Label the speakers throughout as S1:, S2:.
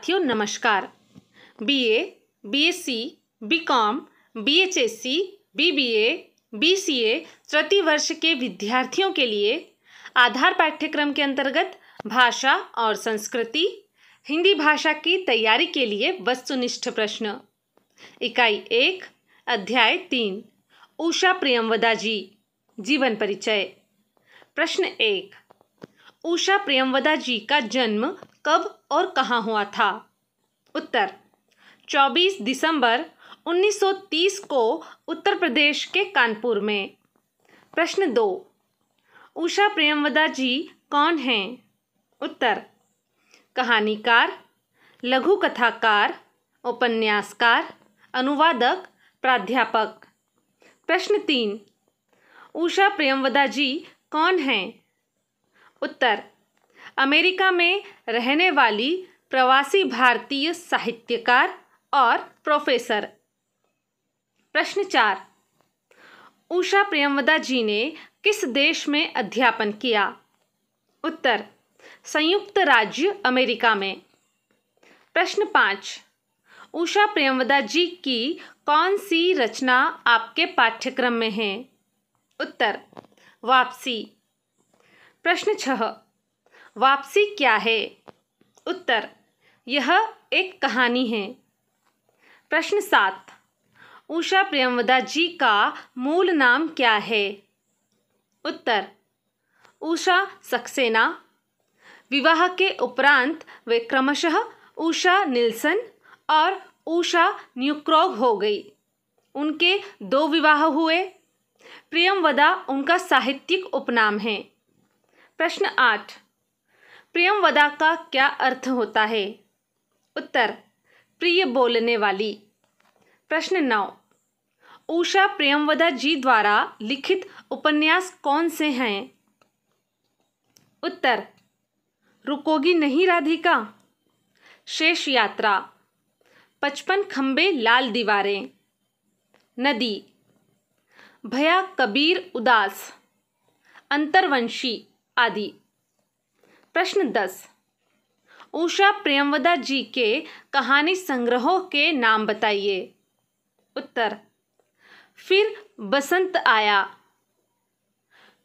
S1: साथियों नमस्कार BA, BSc, BCom, बीएचएससी, बीबीए, बीसीए तृतीय वर्ष के विद्यार्थियों के लिए आधार पाठ्यक्रम के अंतर्गत भाषा और संस्कृति हिंदी भाषा की तैयारी के लिए वस्तुनिष्ठ प्रश्न इकाई एक अध्याय तीन उषा प्रियमवदा जी जीवन परिचय प्रश्न एक उषा प्रियमवदा जी का जन्म कब और कहाँ हुआ था उत्तर 24 दिसंबर 1930 को उत्तर प्रदेश के कानपुर में प्रश्न दो उषा प्रेमवदा जी कौन हैं उत्तर कहानीकार लघु कथाकार उपन्यासकार अनुवादक प्राध्यापक प्रश्न तीन उषा प्रेमवदा जी कौन हैं उत्तर अमेरिका में रहने वाली प्रवासी भारतीय साहित्यकार और प्रोफेसर प्रश्न चार उषा प्रेमवदा जी ने किस देश में अध्यापन किया उत्तर संयुक्त राज्य अमेरिका में प्रश्न पाँच उषा प्रेमवदा जी की कौन सी रचना आपके पाठ्यक्रम में है उत्तर वापसी प्रश्न छह वापसी क्या है उत्तर यह एक कहानी है प्रश्न सात उषा प्रियमवदा जी का मूल नाम क्या है उत्तर उषा सक्सेना विवाह के उपरांत वे क्रमशः उषा निल्सन और उषा न्यूक्रॉग हो गई उनके दो विवाह हुए प्रियमवदा उनका साहित्यिक उपनाम है प्रश्न आठ प्रेमवदा का क्या अर्थ होता है उत्तर प्रिय बोलने वाली प्रश्न नौ उषा प्रियमवदा जी द्वारा लिखित उपन्यास कौन से हैं उत्तर रुकोगी नहीं राधिका शेष यात्रा पचपन खम्बे लाल दीवारें नदी भया कबीर उदास अंतर्वंशी आदि प्रश्न दस उषा प्रेमवदा जी के कहानी संग्रहों के नाम बताइए उत्तर फिर बसंत आया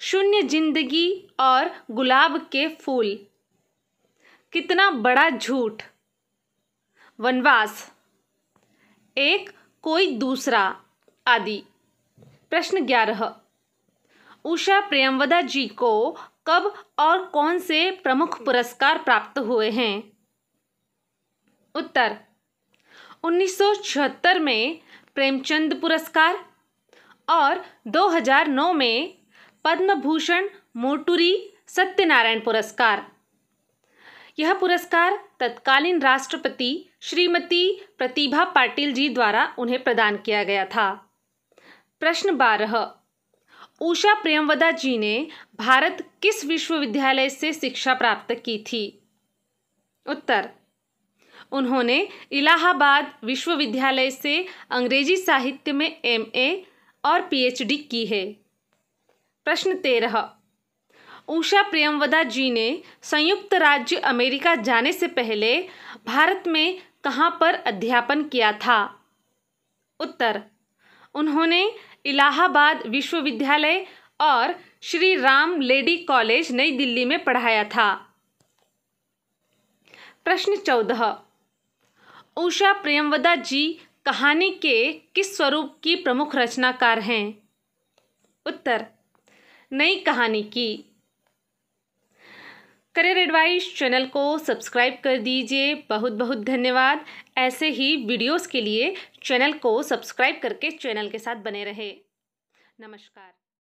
S1: शून्य जिंदगी और गुलाब के फूल कितना बड़ा झूठ वनवास एक कोई दूसरा आदि प्रश्न ग्यारह उषा प्रेमवदा जी को कब और कौन से प्रमुख पुरस्कार प्राप्त हुए हैं उत्तर 1976 में प्रेमचंद पुरस्कार और 2009 में पद्म भूषण मोटुरी सत्यनारायण पुरस्कार यह पुरस्कार तत्कालीन राष्ट्रपति श्रीमती प्रतिभा पाटिल जी द्वारा उन्हें प्रदान किया गया था प्रश्न बारह उषा प्रेमवदा जी ने भारत किस विश्वविद्यालय से शिक्षा प्राप्त की थी उत्तर उन्होंने इलाहाबाद विश्वविद्यालय से अंग्रेजी साहित्य में एमए और पीएचडी की है प्रश्न तेरह उषा प्रेमवदा जी ने संयुक्त राज्य अमेरिका जाने से पहले भारत में कहाँ पर अध्यापन किया था उत्तर उन्होंने इलाहाबाद विश्वविद्यालय और श्री राम लेडी कॉलेज नई दिल्ली में पढ़ाया था प्रश्न चौदह उषा प्रेमवदा जी कहानी के किस स्वरूप की प्रमुख रचनाकार हैं उत्तर नई कहानी की करियर एडवाइस चैनल को सब्सक्राइब कर दीजिए बहुत बहुत धन्यवाद ऐसे ही वीडियोस के लिए चैनल को सब्सक्राइब करके चैनल के साथ बने रहें Namaskar.